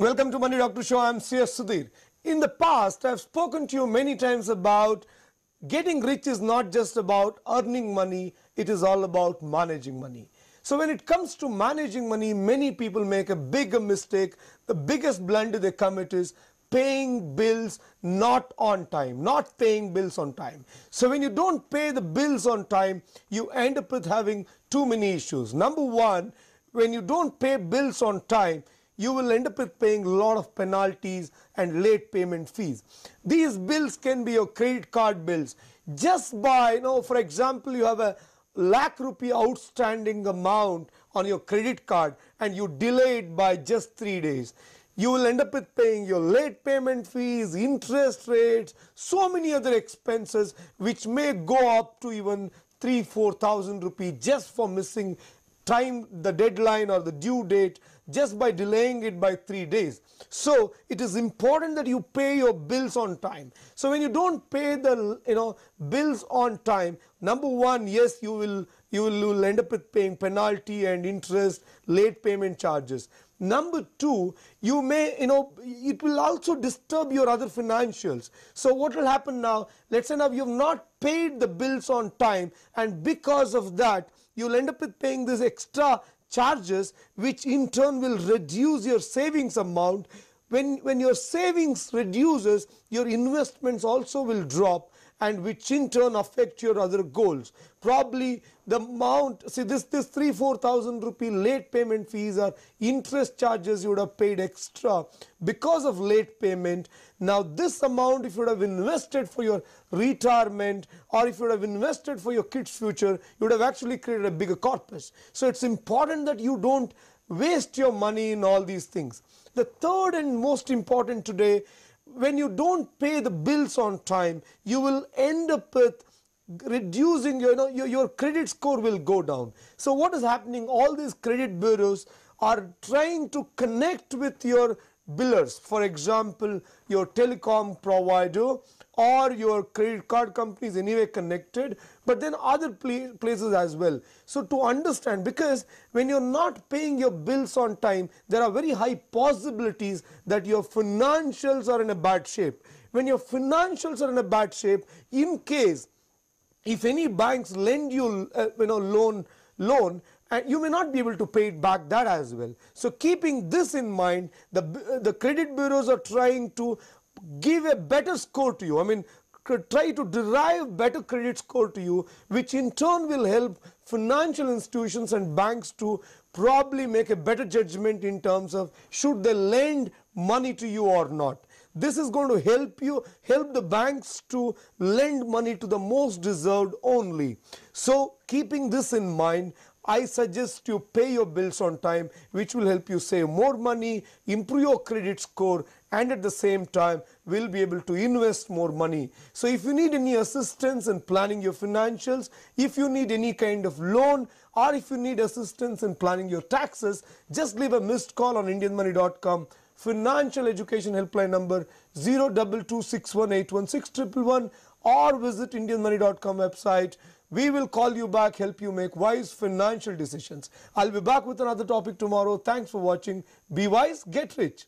Welcome to Money Doctor Show. I'm C.S. Sudhir. In the past, I've spoken to you many times about getting rich is not just about earning money, it is all about managing money. So when it comes to managing money, many people make a bigger mistake. The biggest blunder they commit is paying bills not on time, not paying bills on time. So when you don't pay the bills on time, you end up with having too many issues. Number one, when you don't pay bills on time, you will end up with paying a lot of penalties and late payment fees. These bills can be your credit card bills. Just by, you know, for example, you have a lakh rupee outstanding amount on your credit card and you delay it by just three days. You will end up with paying your late payment fees, interest rates, so many other expenses which may go up to even three, four thousand rupee just for missing time the deadline or the due date just by delaying it by three days. So it is important that you pay your bills on time. So when you don't pay the you know bills on time, number one, yes, you will you will end up with paying penalty and interest, late payment charges. Number two, you may, you know, it will also disturb your other financials. So what will happen now? Let's say now you have not paid the bills on time and because of that, you will end up with paying this extra charges which in turn will reduce your savings amount when, when your savings reduces, your investments also will drop and which in turn affect your other goals. Probably the amount, see this, this 3 4000 rupee late payment fees or interest charges you would have paid extra because of late payment. Now this amount if you would have invested for your retirement or if you would have invested for your kids future, you would have actually created a bigger corpus. So it's important that you don't waste your money in all these things. The third and most important today, when you don't pay the bills on time, you will end up with reducing your, you know, your, your credit score will go down. So what is happening? All these credit bureaus are trying to connect with your billers. For example, your telecom provider or your credit card company is anyway connected, but then other places as well. So, to understand because when you are not paying your bills on time, there are very high possibilities that your financials are in a bad shape. When your financials are in a bad shape, in case if any banks lend you uh, you know loan loan and you may not be able to pay it back that as well. So keeping this in mind, the, the credit bureaus are trying to give a better score to you. I mean, try to derive better credit score to you, which in turn will help financial institutions and banks to probably make a better judgment in terms of should they lend money to you or not. This is going to help you, help the banks to lend money to the most deserved only. So, keeping this in mind, I suggest you pay your bills on time which will help you save more money, improve your credit score and at the same time will be able to invest more money. So if you need any assistance in planning your financials, if you need any kind of loan or if you need assistance in planning your taxes, just leave a missed call on indianmoney.com financial education helpline number 0226181611 or visit indianmoney.com website we will call you back, help you make wise financial decisions. I'll be back with another topic tomorrow. Thanks for watching. Be wise, get rich.